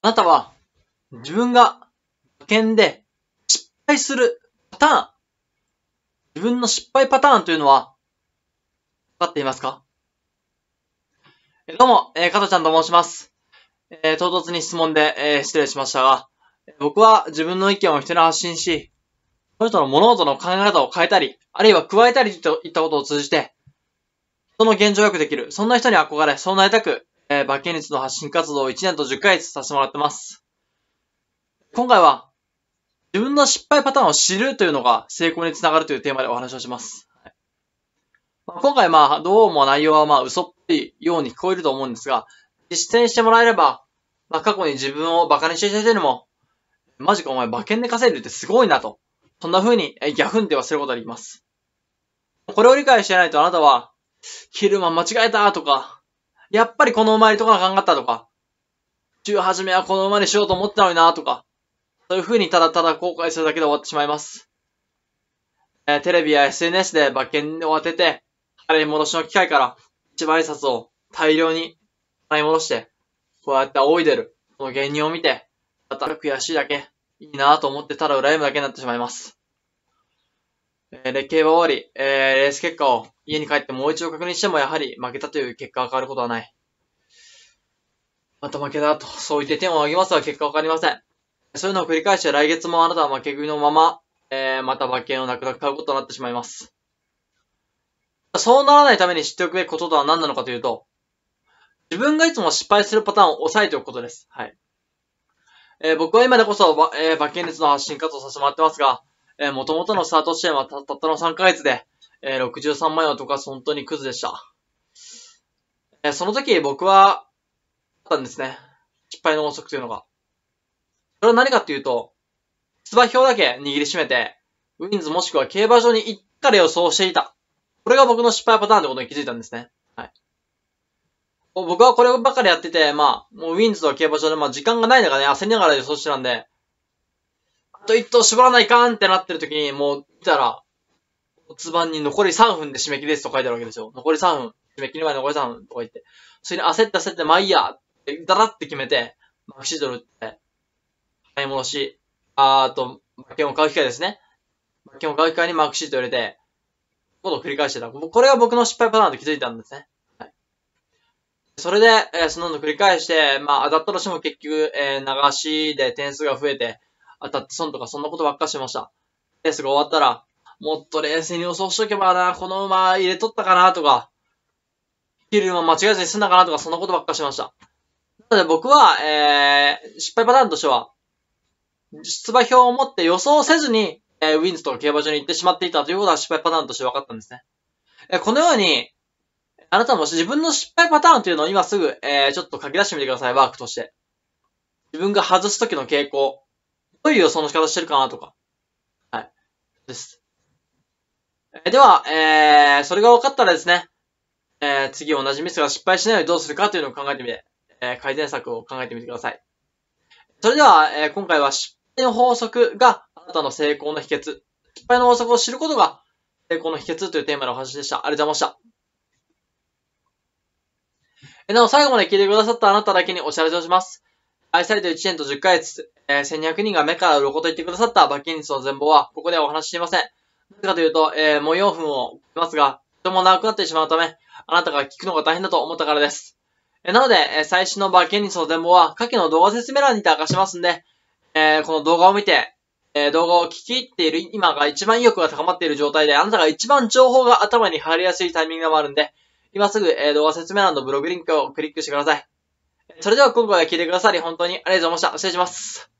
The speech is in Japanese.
あなたは自分が受験で失敗するパターン、自分の失敗パターンというのは分かっていますかどうも、えー、加藤ちゃんと申します。えー、唐突に質問で、えー、失礼しましたが、僕は自分の意見を人に発信し、その人の物事の考え方を変えたり、あるいは加えたりといったことを通じて、人の現状をくできる、そんな人に憧れ、そうなりたく、えー、ケン率の発信活動を1年と10回させてもらってます。今回は、自分の失敗パターンを知るというのが成功につながるというテーマでお話をします。はい、今回まあ、どうも内容はまあ、嘘っぽいように聞こえると思うんですが、実践してもらえれば、まあ、過去に自分を馬鹿にしていた人にも、マジかお前馬券で稼いでるってすごいなと、そんな風にギャフンって忘れることができます。これを理解してないとあなたは、キルマン間違えたとか、やっぱりこの馬にとかなかんかったとか、中初めはこの馬にしようと思ったのになとか、そういう風にただただ後悔するだけで終わってしまいます。えー、テレビや SNS で馬券を当てて、払い戻しの機会から一番挨札を大量に払い戻して、こうやって仰いでる、この芸人を見て、ただただ悔しいだけ、いいなと思ってただ羨むだけになってしまいます。えー、列形は終わり、えー、レース結果を家に帰ってもう一度確認してもやはり負けたという結果が変わることはない。また負けたと、そう言って点を上げますが結果わかりません。そういうのを繰り返して来月もあなたは負け組のまま、えー、また馬券をなくなく買うことになってしまいます。そうならないために知っておくべきこととは何なのかというと、自分がいつも失敗するパターンを抑えておくことです。はい。えー、僕は今でこそ、えー、馬券率の発信活動させてもらってますが、えー、元々のスタート地点はたったの3ヶ月で、えー、63万円を溶かす本当にクズでした。えー、その時僕は、あったんですね。失敗の法則というのが。それは何かっていうと、出馬表だけ握りしめて、ウィンズもしくは競馬場に行ったら予想していた。これが僕の失敗パターンってことに気づいたんですね。はい。僕はこればかりやってて、まあ、もうウィンズと競馬場で、まあ時間がない中で、ね、焦りながら予想してたんで、と一投絞らないかんってなってる時に、もう見たら、骨盤に残り3分で締め切りですと書いてあるわけですよ。残り3分。締め切り前で残り3分とか言って。それに焦って焦って、まあいいやってダラって決めて、マクシードルって、買い戻し、あーと、馬券を買う機会ですね。馬券を買う機会にマークシートを入れて、ことを繰り返してた。これが僕の失敗パターンと気づいたんですね。はい。それで、えー、そのの繰り返して、まあ、当たったとしても結局、えー、流しで点数が増えて、当たって損とかそんなことばっかしてました。レースが終わったら、もっと冷静に予想しとけばな、この馬入れとったかなとか、切る馬間違えずに済んだかなとか、そんなことばっかしてました。なので僕は、えー、失敗パターンとしては、出馬表を持って予想せずに、えー、ウィンズとか競馬場に行ってしまっていたということは失敗パターンとして分かったんですね。えー、このように、あなたも自分の失敗パターンというのを今すぐ、えー、ちょっと書き出してみてください、ワークとして。自分が外すときの傾向。どういう予想の仕方してるかなとか。はい。です。えでは、えー、それが分かったらですね、えー、次同じミスが失敗しないようにどうするかというのを考えてみて、えー、改善策を考えてみてください。それでは、えー、今回は失敗の法則があなたの成功の秘訣。失敗の法則を知ることが成功の秘訣というテーマのお話でした。ありがとうございました。えなお、最後まで聞いてくださったあなただけにお知らせをします。愛されて1年と10ヶ月、えー、1200人が目から鱗と言ってくださった馬リ率の全貌は、ここではお話ししません。なぜかというと、えー、模様分を聞きますが、とても長くなってしまうため、あなたが聞くのが大変だと思ったからです。えー、なので、えー、最新の馬琴率の全貌は、下記の動画説明欄にて明かしますんで、えー、この動画を見て、えー、動画を聞き入っている今が一番意欲が高まっている状態で、あなたが一番情報が頭に入りやすいタイミングでもあるんで、今すぐ、えー、動画説明欄のブログリンクをクリックしてください。それでは今回は聞いてくださり本当にありがとうございました。失礼します。